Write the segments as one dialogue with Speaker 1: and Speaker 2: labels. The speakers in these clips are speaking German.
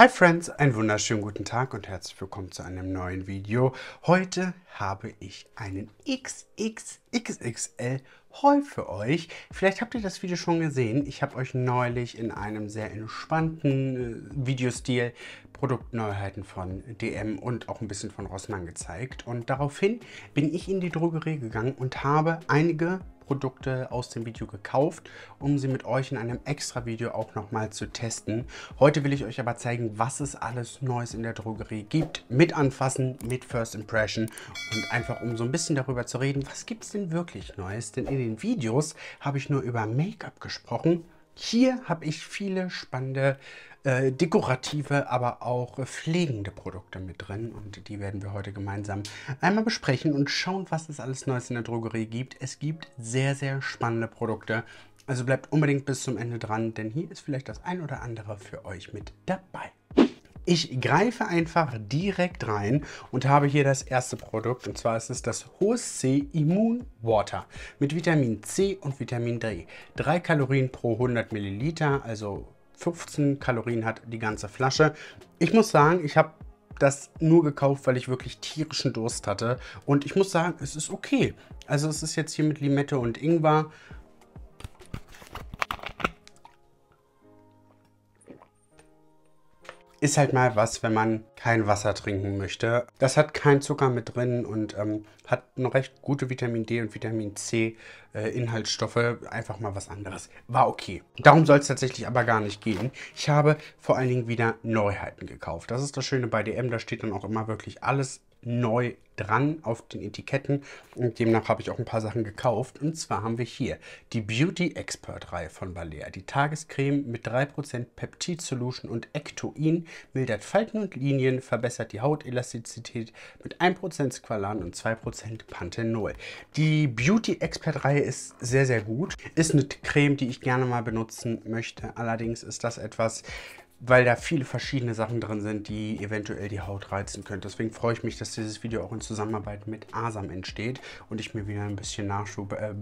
Speaker 1: Hi Friends, einen wunderschönen guten Tag und herzlich willkommen zu einem neuen Video. Heute habe ich einen XXXXL Haul für euch. Vielleicht habt ihr das Video schon gesehen. Ich habe euch neulich in einem sehr entspannten äh, Videostil Produktneuheiten von DM und auch ein bisschen von Rossmann gezeigt. Und daraufhin bin ich in die Drogerie gegangen und habe einige Produkte aus dem Video gekauft, um sie mit euch in einem extra Video auch nochmal zu testen. Heute will ich euch aber zeigen, was es alles Neues in der Drogerie gibt. Mit Anfassen, mit First Impression und einfach um so ein bisschen darüber zu reden, was gibt es denn wirklich Neues? Denn in den Videos habe ich nur über Make-up gesprochen. Hier habe ich viele spannende äh, dekorative, aber auch pflegende Produkte mit drin. Und die werden wir heute gemeinsam einmal besprechen und schauen, was es alles Neues in der Drogerie gibt. Es gibt sehr, sehr spannende Produkte. Also bleibt unbedingt bis zum Ende dran, denn hier ist vielleicht das ein oder andere für euch mit dabei. Ich greife einfach direkt rein und habe hier das erste Produkt und zwar ist es das Hohes C Immun Water mit Vitamin C und Vitamin D. 3 Kalorien pro 100 Milliliter, also 15 Kalorien hat die ganze Flasche. Ich muss sagen, ich habe das nur gekauft, weil ich wirklich tierischen Durst hatte. Und ich muss sagen, es ist okay. Also es ist jetzt hier mit Limette und Ingwer. Ist halt mal was, wenn man kein Wasser trinken möchte. Das hat keinen Zucker mit drin und ähm, hat eine recht gute Vitamin D und Vitamin C äh, Inhaltsstoffe. Einfach mal was anderes. War okay. Darum soll es tatsächlich aber gar nicht gehen. Ich habe vor allen Dingen wieder Neuheiten gekauft. Das ist das Schöne bei DM. Da steht dann auch immer wirklich alles neu dran auf den Etiketten und demnach habe ich auch ein paar Sachen gekauft. Und zwar haben wir hier die Beauty Expert Reihe von Balea. Die Tagescreme mit 3% Peptid Solution und Ectoin mildert Falten und Linien Linien verbessert die Hautelastizität mit 1% Squalan und 2% Panthenol. Die Beauty Expert Reihe ist sehr, sehr gut. Ist eine Creme, die ich gerne mal benutzen möchte. Allerdings ist das etwas, weil da viele verschiedene Sachen drin sind, die eventuell die Haut reizen können. Deswegen freue ich mich, dass dieses Video auch in Zusammenarbeit mit Asam entsteht und ich mir wieder ein bisschen Nachschub äh,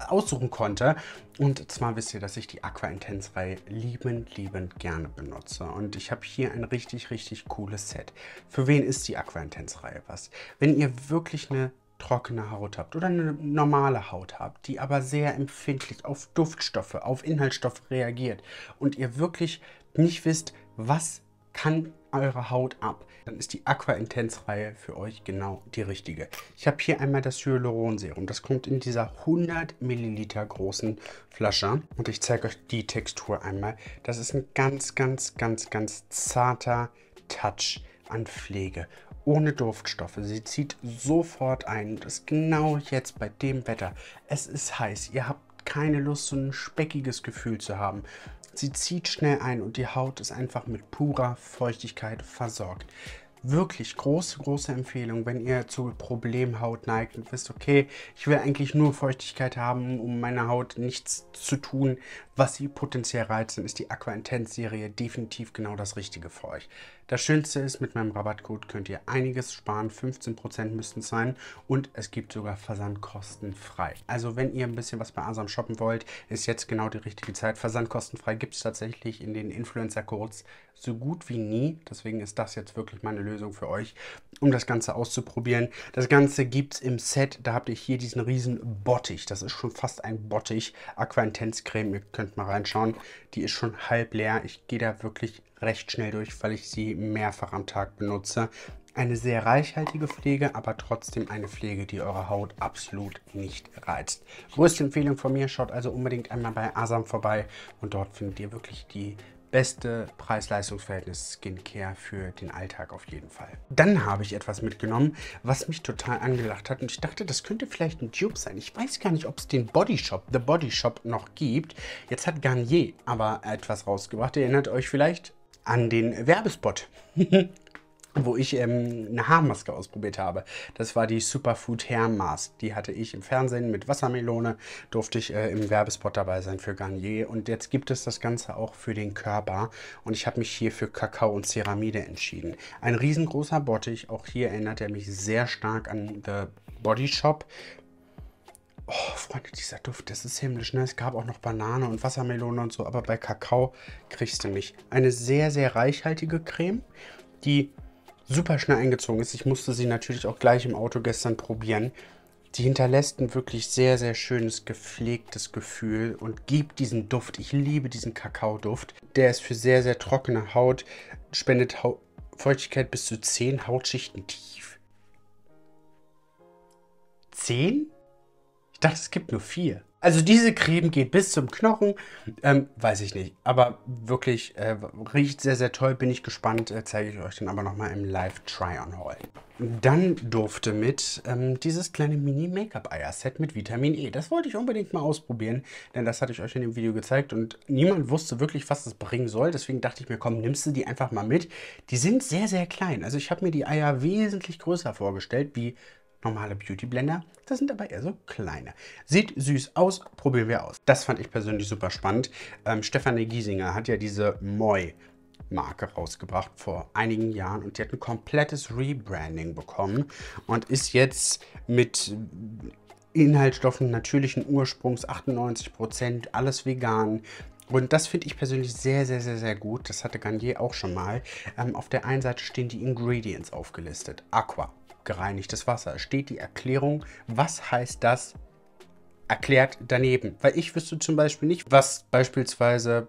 Speaker 1: aussuchen konnte. Und zwar wisst ihr, dass ich die Aqua Intense Reihe liebend, liebend gerne benutze. Und ich habe hier ein richtig, richtig cooles Set. Für wen ist die Aqua Intense Reihe was? Wenn ihr wirklich eine trockene Haut habt oder eine normale Haut habt, die aber sehr empfindlich auf Duftstoffe, auf Inhaltsstoffe reagiert und ihr wirklich nicht wisst, was kann eure Haut ab, dann ist die Aqua Intense Reihe für euch genau die richtige. Ich habe hier einmal das Hyaluronserum. Das kommt in dieser 100 Milliliter großen Flasche und ich zeige euch die Textur einmal. Das ist ein ganz, ganz, ganz, ganz zarter Touch an Pflege. Ohne Duftstoffe. Sie zieht sofort ein. Das ist genau jetzt bei dem Wetter. Es ist heiß. Ihr habt keine Lust, so ein speckiges Gefühl zu haben. Sie zieht schnell ein und die Haut ist einfach mit purer Feuchtigkeit versorgt. Wirklich große, große Empfehlung, wenn ihr zu Problemhaut neigt und wisst, okay, ich will eigentlich nur Feuchtigkeit haben, um meiner Haut nichts zu tun, was sie potenziell reizt, dann ist die Aqua Intense Serie definitiv genau das Richtige für euch. Das Schönste ist, mit meinem Rabattcode könnt ihr einiges sparen, 15% müssten es sein und es gibt sogar Versand kostenfrei. Also wenn ihr ein bisschen was bei Asam shoppen wollt, ist jetzt genau die richtige Zeit. Versand kostenfrei gibt es tatsächlich in den Influencer-Codes so gut wie nie. Deswegen ist das jetzt wirklich meine Lösung für euch um das Ganze auszuprobieren. Das Ganze gibt es im Set. Da habt ihr hier diesen riesen Bottich. Das ist schon fast ein Bottich. Aqua Intense Creme. Ihr könnt mal reinschauen. Die ist schon halb leer. Ich gehe da wirklich recht schnell durch, weil ich sie mehrfach am Tag benutze. Eine sehr reichhaltige Pflege, aber trotzdem eine Pflege, die eure Haut absolut nicht reizt. Größte Empfehlung von mir, schaut also unbedingt einmal bei Asam vorbei und dort findet ihr wirklich die beste Preis-Leistungs-Verhältnis Skincare für den Alltag auf jeden Fall. Dann habe ich etwas mitgenommen, was mich total angelacht hat und ich dachte, das könnte vielleicht ein Dupe sein. Ich weiß gar nicht, ob es den Body Shop, The Body Shop noch gibt. Jetzt hat Garnier aber etwas rausgebracht. Ihr erinnert euch vielleicht an den Werbespot. wo ich ähm, eine Haarmaske ausprobiert habe. Das war die Superfood Hair Mask. Die hatte ich im Fernsehen mit Wassermelone, durfte ich äh, im Werbespot dabei sein für Garnier. Und jetzt gibt es das Ganze auch für den Körper. Und ich habe mich hier für Kakao und Ceramide entschieden. Ein riesengroßer Bottich. Auch hier erinnert er mich sehr stark an The Body Shop. Oh, Freunde, dieser Duft, das ist himmlisch. Ne? Es gab auch noch Banane und Wassermelone und so, aber bei Kakao kriegst du mich. Eine sehr, sehr reichhaltige Creme, die super schnell eingezogen ist. Ich musste sie natürlich auch gleich im Auto gestern probieren. Die hinterlässt ein wirklich sehr, sehr schönes, gepflegtes Gefühl und gibt diesen Duft. Ich liebe diesen Kakaoduft. Der ist für sehr, sehr trockene Haut, spendet ha Feuchtigkeit bis zu 10 Hautschichten tief. 10? Ich dachte, es gibt nur 4. Also diese Creme geht bis zum Knochen, ähm, weiß ich nicht, aber wirklich äh, riecht sehr, sehr toll, bin ich gespannt, äh, zeige ich euch dann aber nochmal im Live-Try-On-Haul. Dann durfte mit ähm, dieses kleine Mini-Make-up-Eier-Set mit Vitamin E. Das wollte ich unbedingt mal ausprobieren, denn das hatte ich euch in dem Video gezeigt und niemand wusste wirklich, was das bringen soll. Deswegen dachte ich mir, komm, nimmst du die einfach mal mit. Die sind sehr, sehr klein. Also ich habe mir die Eier wesentlich größer vorgestellt, wie normale Beauty Blender. Das sind aber eher so kleine. Sieht süß aus, probieren wir aus. Das fand ich persönlich super spannend. Ähm, Stefanie Giesinger hat ja diese Moi Marke rausgebracht vor einigen Jahren und die hat ein komplettes Rebranding bekommen und ist jetzt mit Inhaltsstoffen natürlichen Ursprungs, 98%, alles vegan, und das finde ich persönlich sehr, sehr, sehr, sehr gut. Das hatte Garnier auch schon mal. Ähm, auf der einen Seite stehen die Ingredients aufgelistet. Aqua, gereinigtes Wasser. Steht die Erklärung, was heißt das, erklärt daneben. Weil ich wüsste zum Beispiel nicht, was beispielsweise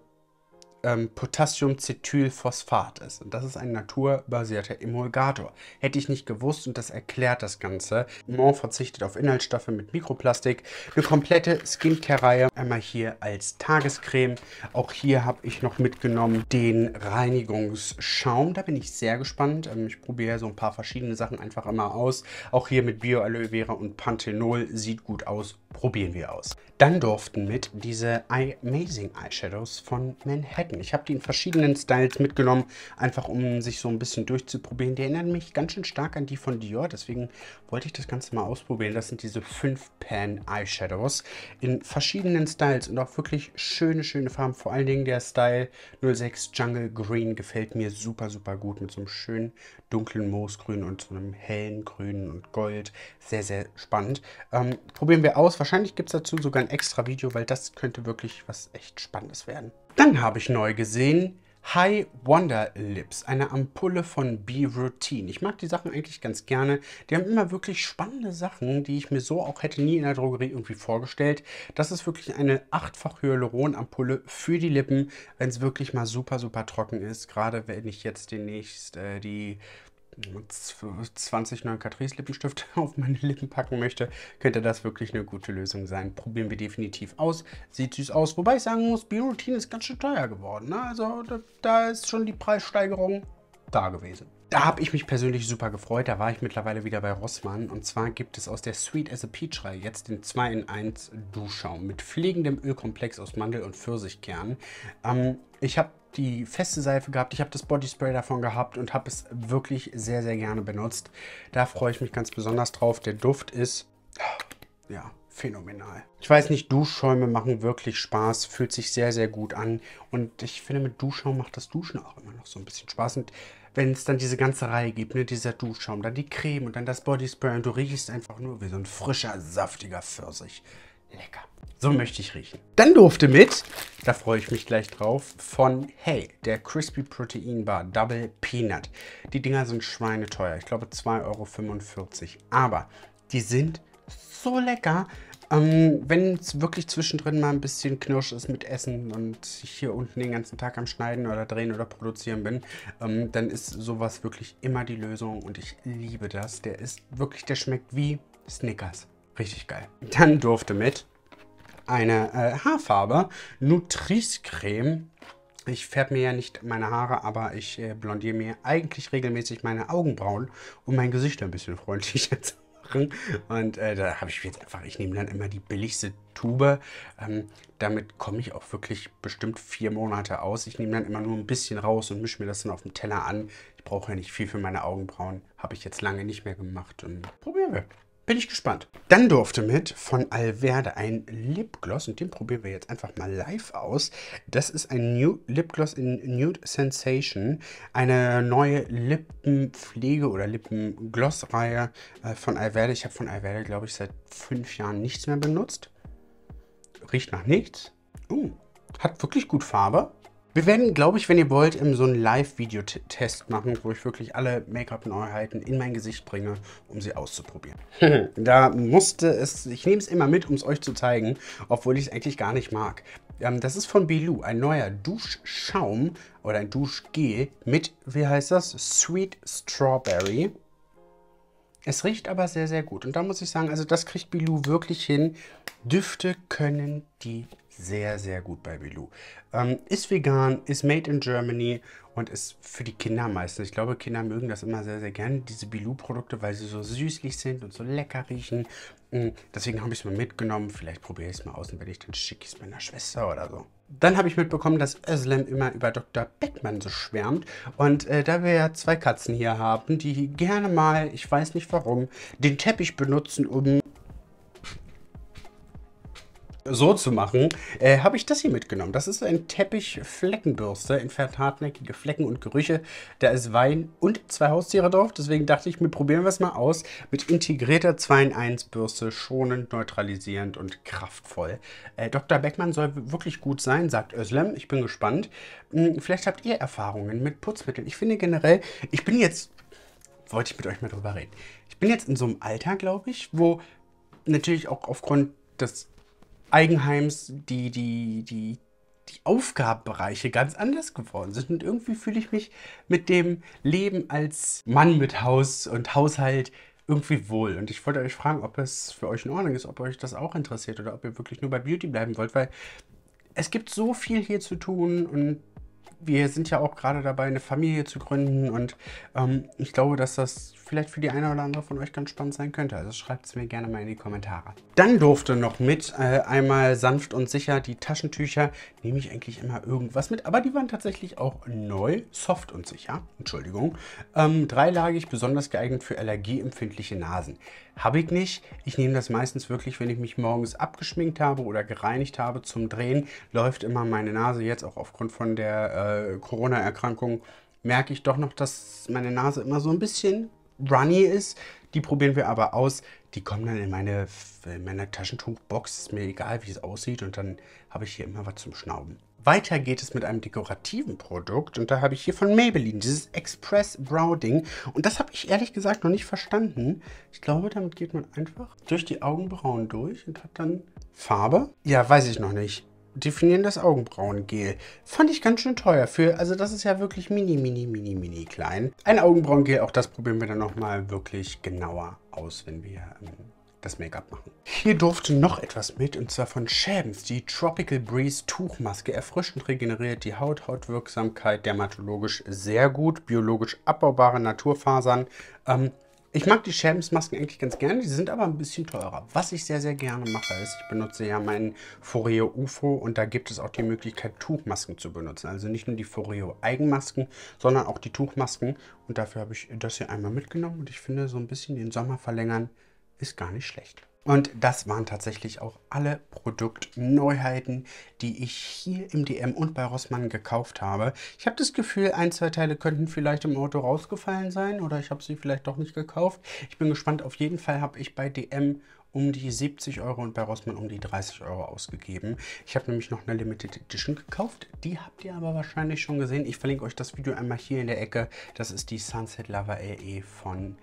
Speaker 1: ähm, Potassiumcetylphosphat ist. Und das ist ein naturbasierter Emulgator. Hätte ich nicht gewusst und das erklärt das Ganze. Mont verzichtet auf Inhaltsstoffe mit Mikroplastik. Eine komplette Skincare-Reihe. Einmal hier als Tagescreme. Auch hier habe ich noch mitgenommen den Reinigungsschaum. Da bin ich sehr gespannt. Ähm, ich probiere so ein paar verschiedene Sachen einfach immer aus. Auch hier mit Bio-Aloe Vera und Panthenol. Sieht gut aus probieren wir aus. Dann durften mit diese Amazing Eyeshadows von Manhattan. Ich habe die in verschiedenen Styles mitgenommen, einfach um sich so ein bisschen durchzuprobieren. Die erinnern mich ganz schön stark an die von Dior, deswegen wollte ich das Ganze mal ausprobieren. Das sind diese 5 Pan Eyeshadows in verschiedenen Styles und auch wirklich schöne, schöne Farben. Vor allen Dingen der Style 06 Jungle Green gefällt mir super, super gut mit so einem schönen dunklen Moosgrün und so einem hellen Grün und Gold. Sehr, sehr spannend. Ähm, probieren wir aus, was Wahrscheinlich gibt es dazu sogar ein extra Video, weil das könnte wirklich was echt Spannendes werden. Dann habe ich neu gesehen High Wonder Lips, eine Ampulle von Be routine Ich mag die Sachen eigentlich ganz gerne. Die haben immer wirklich spannende Sachen, die ich mir so auch hätte nie in der Drogerie irgendwie vorgestellt. Das ist wirklich eine achtfach Hyaluron-Ampulle für die Lippen, wenn es wirklich mal super, super trocken ist. Gerade wenn ich jetzt demnächst äh, die 20 neuen Catrice Lippenstifte auf meine Lippen packen möchte, könnte das wirklich eine gute Lösung sein. Probieren wir definitiv aus. Sieht süß aus. Wobei ich sagen muss, Bioroutine ist ganz schön teuer geworden. Ne? Also da, da ist schon die Preissteigerung da gewesen. Da habe ich mich persönlich super gefreut. Da war ich mittlerweile wieder bei Rossmann. Und zwar gibt es aus der Sweet as a Peach-Reihe jetzt den 2 in 1 Duschschaum mit pflegendem Ölkomplex aus Mandel- und Pfirsichkernen. Ähm, ich habe die feste Seife gehabt, ich habe das Bodyspray davon gehabt und habe es wirklich sehr, sehr gerne benutzt. Da freue ich mich ganz besonders drauf. Der Duft ist, ja, phänomenal. Ich weiß nicht, Duschschäume machen wirklich Spaß, fühlt sich sehr, sehr gut an. Und ich finde, mit Duschschaum macht das Duschen auch immer noch so ein bisschen Spaß. Und wenn es dann diese ganze Reihe gibt, ne, dieser Duschschaum, dann die Creme und dann das Body Spray und du riechst einfach nur wie so ein frischer, saftiger Pfirsich. Lecker. So möchte ich riechen. Dann durfte mit, da freue ich mich gleich drauf, von Hey, der Crispy Protein Bar Double Peanut. Die Dinger sind schweineteuer, ich glaube 2,45 Euro. Aber die sind so lecker, ähm, Wenn es wirklich zwischendrin mal ein bisschen knirsch ist mit Essen und ich hier unten den ganzen Tag am Schneiden oder Drehen oder Produzieren bin, ähm, dann ist sowas wirklich immer die Lösung und ich liebe das. Der ist wirklich, der schmeckt wie Snickers. Richtig geil. Dann durfte mit einer äh, Haarfarbe, Nutrice-Creme. Ich färbe mir ja nicht meine Haare, aber ich äh, blondiere mir eigentlich regelmäßig meine Augenbrauen, um mein Gesicht ein bisschen freundlicher zu machen. Und äh, da habe ich jetzt einfach, ich nehme dann immer die billigste Tube. Ähm, damit komme ich auch wirklich bestimmt vier Monate aus. Ich nehme dann immer nur ein bisschen raus und mische mir das dann auf dem Teller an. Ich brauche ja nicht viel für meine Augenbrauen. Habe ich jetzt lange nicht mehr gemacht. Und probieren wir. Bin ich gespannt. Dann durfte mit von Alverde ein Lipgloss und den probieren wir jetzt einfach mal live aus. Das ist ein New Lipgloss in Nude Sensation, eine neue Lippenpflege oder Lippenglossreihe äh, von Alverde. Ich habe von Alverde, glaube ich, seit fünf Jahren nichts mehr benutzt. Riecht nach nichts. Uh, hat wirklich gut Farbe. Wir werden, glaube ich, wenn ihr wollt, so einen Live-Video-Test machen, wo ich wirklich alle Make-up-Neuheiten in mein Gesicht bringe, um sie auszuprobieren. da musste es, ich nehme es immer mit, um es euch zu zeigen, obwohl ich es eigentlich gar nicht mag. Ähm, das ist von Bilou, ein neuer Duschschaum oder ein Duschgel mit, wie heißt das, Sweet Strawberry. Es riecht aber sehr, sehr gut. Und da muss ich sagen, also das kriegt Bilou wirklich hin. Düfte können die sehr, sehr gut bei Bilou. Ähm, ist vegan, ist made in Germany und ist für die Kinder meistens. Ich glaube, Kinder mögen das immer sehr, sehr gerne, diese Bilou-Produkte, weil sie so süßlich sind und so lecker riechen. Mm, deswegen habe ich es mal mitgenommen. Vielleicht probiere ich es mal aus und wenn ich dann schicke ich es meiner Schwester oder so. Dann habe ich mitbekommen, dass Özlem immer über Dr. Beckmann so schwärmt. Und äh, da wir ja zwei Katzen hier haben, die gerne mal, ich weiß nicht warum, den Teppich benutzen, um so zu machen, äh, habe ich das hier mitgenommen. Das ist ein teppich fleckenbürste entfernt hartnäckige Flecken und Gerüche. Da ist Wein und zwei Haustiere drauf, deswegen dachte ich, wir probieren wir es mal aus. Mit integrierter 2-in-1-Bürste, schonend, neutralisierend und kraftvoll. Äh, Dr. Beckmann soll wirklich gut sein, sagt Özlem. Ich bin gespannt. Hm, vielleicht habt ihr Erfahrungen mit Putzmitteln. Ich finde generell, ich bin jetzt, wollte ich mit euch mal drüber reden. Ich bin jetzt in so einem Alter, glaube ich, wo natürlich auch aufgrund des Eigenheims die, die, die, die Aufgabenbereiche ganz anders geworden sind. Und irgendwie fühle ich mich mit dem Leben als Mann mit Haus und Haushalt irgendwie wohl. Und ich wollte euch fragen, ob es für euch in Ordnung ist, ob euch das auch interessiert oder ob ihr wirklich nur bei Beauty bleiben wollt, weil es gibt so viel hier zu tun und wir sind ja auch gerade dabei, eine Familie zu gründen und ähm, ich glaube, dass das vielleicht für die eine oder andere von euch ganz spannend sein könnte. Also schreibt es mir gerne mal in die Kommentare. Dann durfte noch mit äh, einmal sanft und sicher die Taschentücher. Nehme ich eigentlich immer irgendwas mit, aber die waren tatsächlich auch neu, soft und sicher. Entschuldigung. Ähm, dreilagig, besonders geeignet für allergieempfindliche Nasen. Habe ich nicht. Ich nehme das meistens wirklich, wenn ich mich morgens abgeschminkt habe oder gereinigt habe zum Drehen, läuft immer meine Nase jetzt auch aufgrund von der äh, Corona-Erkrankung merke ich doch noch, dass meine Nase immer so ein bisschen runny ist. Die probieren wir aber aus. Die kommen dann in meine, in meine Taschentuchbox. Ist mir egal, wie es aussieht. Und dann habe ich hier immer was zum Schnauben. Weiter geht es mit einem dekorativen Produkt und da habe ich hier von Maybelline dieses Express Brow Ding und das habe ich ehrlich gesagt noch nicht verstanden. Ich glaube, damit geht man einfach durch die Augenbrauen durch und hat dann Farbe. Ja, weiß ich noch nicht definierendes Augenbrauengel. Fand ich ganz schön teuer für, also das ist ja wirklich mini, mini, mini, mini klein. Ein Augenbrauengel, auch das probieren wir dann nochmal wirklich genauer aus, wenn wir ähm, das Make-up machen. Hier durfte noch etwas mit und zwar von Shams, die Tropical Breeze Tuchmaske. Erfrischend regeneriert die Haut, Hautwirksamkeit dermatologisch sehr gut, biologisch abbaubare Naturfasern. Ähm, ich mag die Shamsmasken eigentlich ganz gerne, die sind aber ein bisschen teurer. Was ich sehr, sehr gerne mache, ist, ich benutze ja meinen Foreo UFO und da gibt es auch die Möglichkeit, Tuchmasken zu benutzen. Also nicht nur die Foreo Eigenmasken, sondern auch die Tuchmasken. Und dafür habe ich das hier einmal mitgenommen und ich finde, so ein bisschen den Sommer verlängern ist gar nicht schlecht. Und das waren tatsächlich auch alle Produktneuheiten, die ich hier im DM und bei Rossmann gekauft habe. Ich habe das Gefühl, ein, zwei Teile könnten vielleicht im Auto rausgefallen sein oder ich habe sie vielleicht doch nicht gekauft. Ich bin gespannt. Auf jeden Fall habe ich bei DM um die 70 Euro und bei Rossmann um die 30 Euro ausgegeben. Ich habe nämlich noch eine Limited Edition gekauft. Die habt ihr aber wahrscheinlich schon gesehen. Ich verlinke euch das Video einmal hier in der Ecke. Das ist die Sunset Lover LE von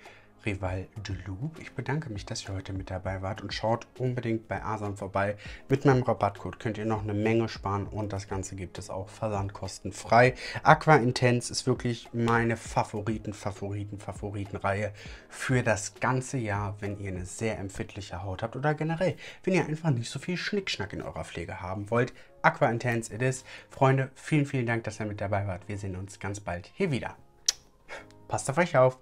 Speaker 1: Rival de Loup. Ich bedanke mich, dass ihr heute mit dabei wart und schaut unbedingt bei Asam vorbei. Mit meinem Rabattcode könnt ihr noch eine Menge sparen und das Ganze gibt es auch versandkostenfrei. Aqua Intense ist wirklich meine Favoriten, Favoriten, Favoritenreihe für das ganze Jahr, wenn ihr eine sehr empfindliche Haut habt oder generell, wenn ihr einfach nicht so viel Schnickschnack in eurer Pflege haben wollt. Aqua Intense it is. Freunde, vielen, vielen Dank, dass ihr mit dabei wart. Wir sehen uns ganz bald hier wieder. Passt auf euch auf.